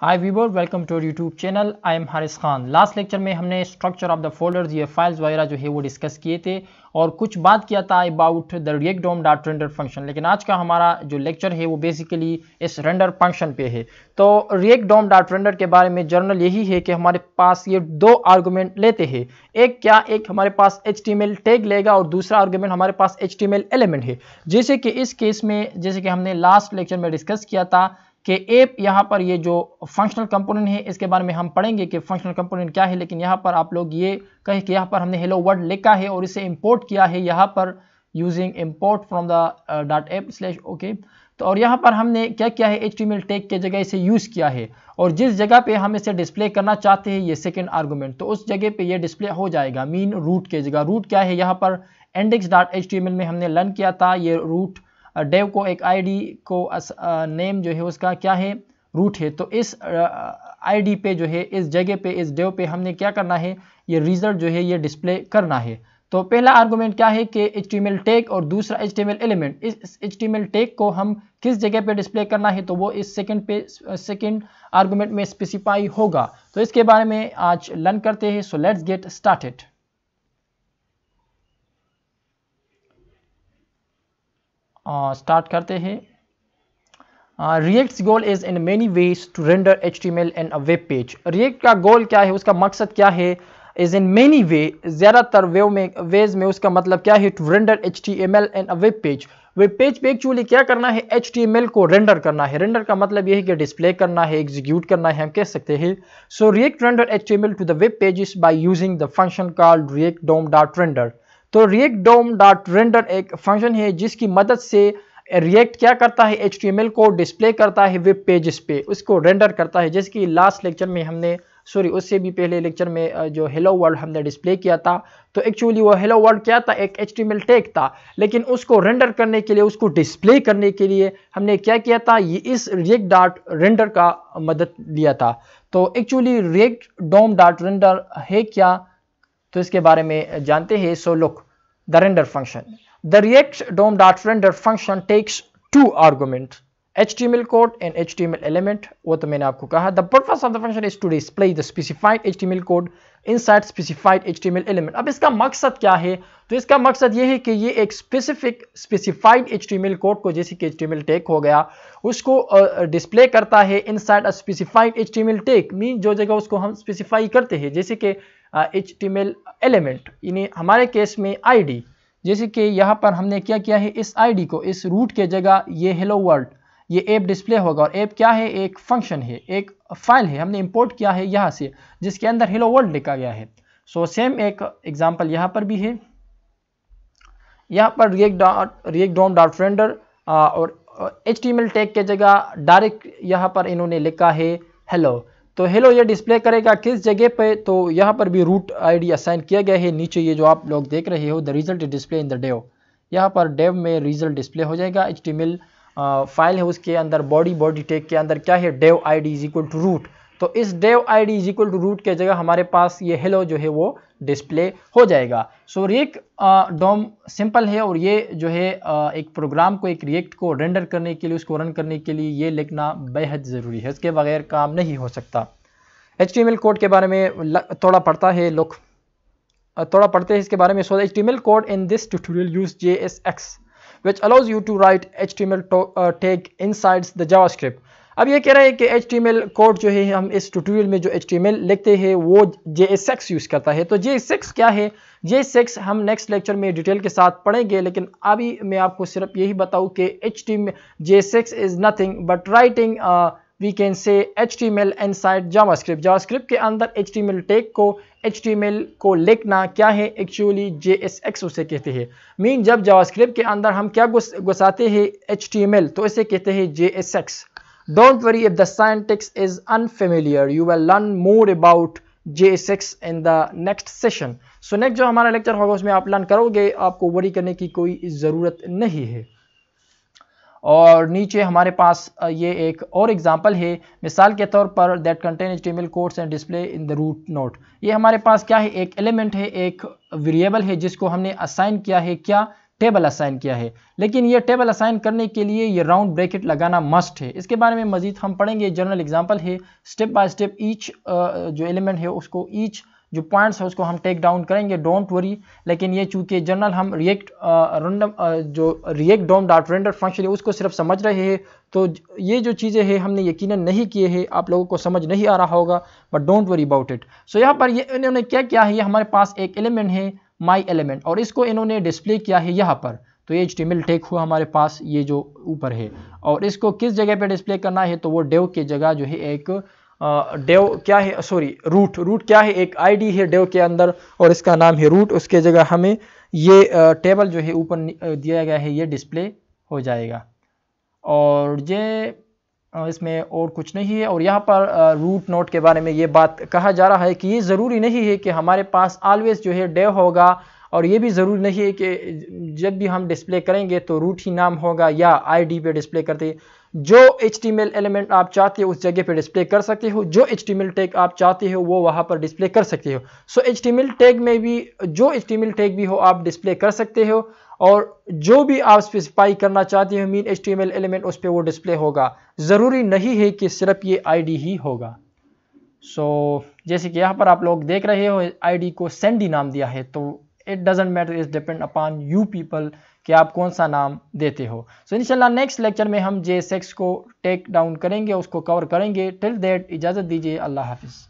High वीबर welcome to YouTube channel I am Haris Khan last lecture में हमने स्ट्रक्चर ऑफ द फोल्डर्स ये files वगैरह जो है वो डिस्कस किए थे और कुछ बात किया था about the React DOM dot render function लेकिन आज का हमारा जो लेक्चर है वो बेसिकली इस रेंडर फंक्शन पे है तो रिएक्ट डोम डॉट रेंडर के बारे में जर्नल यही है कि हमारे पास ये दो आर्गूमेंट लेते हैं एक क्या एक हमारे पास एच टैग लेगा और दूसरा आर्गूमेंट हमारे पास एच एलिमेंट है जैसे कि इस केस में जैसे कि हमने लास्ट लेक्चर में डिस्कस किया था कि एप यहाँ पर ये जो फंक्शनल कंपोनेंट है इसके बारे में हम पढ़ेंगे कि फंक्शनल कंपोनेंट क्या है लेकिन यहाँ पर आप लोग ये कहें कि यहाँ पर हमने हेलो वर्ड लिखा है और इसे इंपोर्ट किया है यहाँ पर using import from the dot app slash okay तो और यहाँ पर हमने क्या किया है एच टैग के जगह इसे यूज़ किया है और जिस जगह पे हम इसे डिस्प्ले करना चाहते हैं ये सेकेंड आर्गूमेंट तो उस जगह पे ये डिस्प्ले हो जाएगा मीन रूट के जगह रूट क्या है यहाँ पर इंडेक्स डॉट एच में हमने लर्न किया था ये रूट डेव को एक आईडी को अस, आ, नेम जो है उसका क्या है रूट है तो इस आईडी पे जो है इस जगह पे इस डेव पे हमने क्या करना है ये रिजल्ट जो है ये डिस्प्ले करना है तो पहला आर्गूमेंट क्या है कि एच टेक और दूसरा एच एलिमेंट इस एच टेक को हम किस जगह पे डिस्प्ले करना है तो वो इस सेकंड पे सेकंड आर्गूमेंट में स्पेसिफाई होगा तो इसके बारे में आज लर्न करते हैं so let's get started start करते हैं React's goal is in many ways to render H T L and a web page React का गोल क्या है उसका मकसद क्या है इज़ इन मेनी वे ज़्यादातर वेव में वेज में उसका मतलब क्या है to render H T M L and a web page web page पे एक्चुअली क्या करना है एच टी एम एल को रेंडर करना है रेंडर का मतलब यह है कि डिस्प्ले करना है एग्जीक्यूट करना है हम कह सकते हैं so React render H T M L to the web pages by using the function called React DOM dot render तो रिएक्ट डोम डॉट रेंडर एक फंक्शन है जिसकी मदद से रिएक्ट क्या करता है एच को डिस्प्ले करता है वेब पेजेस पे उसको रेंडर करता है जैसे कि लास्ट लेक्चर में हमने सॉरी उससे भी पहले लेक्चर में जो हेलो वर्ल्ड हमने डिस्प्ले किया था तो एक्चुअली वो हेलो वर्ल्ड क्या था एक एच टेक था लेकिन उसको रेंडर करने के लिए उसको डिस्प्ले करने के लिए हमने क्या किया था ये इस रिएक्ट डॉट रेंडर का मदद लिया था तो actually React DOM dot render है क्या तो इसके बारे में जानते हैं so look the render function. The react DOM.render function takes two arguments HTML code and HTML element वो तो मैंने आपको कहा the purpose of the function is to display the specified HTML code inside specified HTML element अब इसका मकसद क्या है तो इसका मकसद ये है कि ये एक specific specified HTML code को जैसे कि HTML tag हो गया उसको डिस्प्ले uh, करता है inside a specified HTML tag mean जो जगह उसको हम स्पेसिफाई करते हैं जैसे कि H T M L element यानी हमारे केस में आई डी जैसे कि यहाँ पर हमने क्या किया है इस आई डी को इस रूट के जगह ये हेलो वर्ल्ड ये ऐप डिस्प्ले होगा और ऐप क्या है एक फंक्शन है एक फाइल है हमने इंपोर्ट किया है यहाँ से जिसके अंदर हेलो वर्ल्ड लिखा गया है सो so, सेम एक एग्जाम्पल यहाँ पर भी है यहाँ पर React dot React DOM dot render और एच टी टैग के जगह डायरेक्ट यहाँ पर इन्होंने लिखा है हेलो तो हेलो ये डिस्प्ले करेगा किस जगह पे तो यहाँ पर भी रूट आईडी असाइन किया गया है नीचे ये जो आप लोग देख रहे हो the result display in the div यहाँ पर डेव में रिजल्ट डिस्प्ले हो जाएगा एच टी फाइल है उसके अंदर बॉडी बॉडी टेक के अंदर क्या है div I D is equal to root तो इस div I D is equal to root के जगह हमारे पास ये हेलो जो है वो डिस्प्ले हो जाएगा सो रिएक डोम सिंपल है और ये जो है आ, एक प्रोग्राम को एक रिएक्ट को रेंडर करने के लिए उसको रन करने के लिए ये लिखना बेहद ज़रूरी है इसके बगैर काम नहीं हो सकता एच कोड के बारे में थोड़ा पढ़ता है लुक थोड़ा पढ़ते हैं इसके बारे में so H code in this tutorial use J S X which allows you to write HTML to, uh, tag inside the JavaScript. अब ये कह रहा है कि एच टी कोड जो है हम इस ट्यूटोरियल में जो एच टी लिखते हैं वो जे एस एक्स यूज़ करता है तो जे एस एक्स क्या है जे एस एक्स हम नेक्स्ट लेक्चर में डिटेल के साथ पढ़ेंगे लेकिन अभी मैं आपको सिर्फ यही बताऊँ कि H T J S X is nothing but writing we can say H T ML inside JavaScript JavaScript के अंदर एच टी मेल टेक को एच टी एम एल को लिखना क्या है एक्चुअली जे एस एक्स उसे कहते हैं मीन जब जावास्क्रिप्ट के अंदर हम क्या घुसाते हैं एच टी एम एल तो इसे कहते हैं J S X if the syntax is unfamiliar you unfamiliar. Learn more about J S X in the next session so next जो हमारा लेक्चर होगा उसमें आप लर्न करोगे आपको वरी करने की कोई ज़रूरत नहीं है और नीचे हमारे पास ये एक और एग्जांपल है मिसाल के तौर पर that contain H T codes and display in the root note ये हमारे पास क्या है एक एलिमेंट है एक वेरिएबल है जिसको हमने असाइन किया है क्या टेबल असाइन किया है लेकिन ये टेबल असाइन करने के लिए ये राउंड ब्रैकेट लगाना मस्ट है इसके बारे में मजीद हम पढ़ेंगे जनरल एग्जाम्पल है स्टेप बाय स्टेप ईच जो एलिमेंट है उसको ईच जो पॉइंट्स है उसको हम टेक डाउन करेंगे डोंट वरी लेकिन ये चूंकि जनरल हम रिएक्ट रेंडम जो React DOM dot render function है उसको सिर्फ समझ रहे हैं तो ये जो चीज़ें हैं हमने यकीन नहीं किए हैं आप लोगों को समझ नहीं आ रहा होगा but don't worry about it so यहाँ पर ये इन्होंने क्या किया है ये हमारे पास एक एलिमेंट है माई एलिमेंट और इसको इन्होंने डिस्प्ले किया है यहाँ पर तो ये एच टेक हुआ हमारे पास ये जो ऊपर है और इसको किस जगह पे डिस्प्ले करना है तो वो डेव की जगह जो है एक डेव क्या है सॉरी रूट रूट क्या है एक आईडी है डेव के अंदर और इसका नाम है रूट उसके जगह हमें ये टेबल जो है ऊपर दिया गया है ये डिस्प्ले हो जाएगा और ये इसमें और कुछ नहीं है और यहाँ पर रूट नोट के बारे में ये बात कहा जा रहा है कि ये ज़रूरी नहीं है कि हमारे पास ऑलवेज जो है डेव होगा और ये भी ज़रूरी नहीं है कि जब भी हम डिस्प्ले करेंगे तो रूट ही नाम होगा या आईडी पे डिस्प्ले करते जो एच एलिमेंट आप चाहते हो उस जगह पे डिस्प्ले कर सकते हो जो एच टैग आप चाहते हो वो वहाँ पर डिस्प्ले कर सकते हो सो एच टैग में भी जो एच टैग भी हो आप डिस्प्ले कर सकते हो और जो भी आप स्पेसिफाई करना चाहते हो मीन एच एलिमेंट उस पर वो डिस्प्ले होगा ज़रूरी नहीं है कि सिर्फ ये आई ही होगा सो so, जैसे कि यहाँ पर आप लोग देख रहे हो आईडी को सेंडी नाम दिया है तो it doesn't matter is depend upon you people कि आप कौन सा नाम देते हो सो इंशाल्लाह नेक्स्ट लेक्चर में हम जे सेक्स को टेक डाउन करेंगे उसको कवर करेंगे टिल देट इजाज़त दीजिए अल्लाह हाफिज़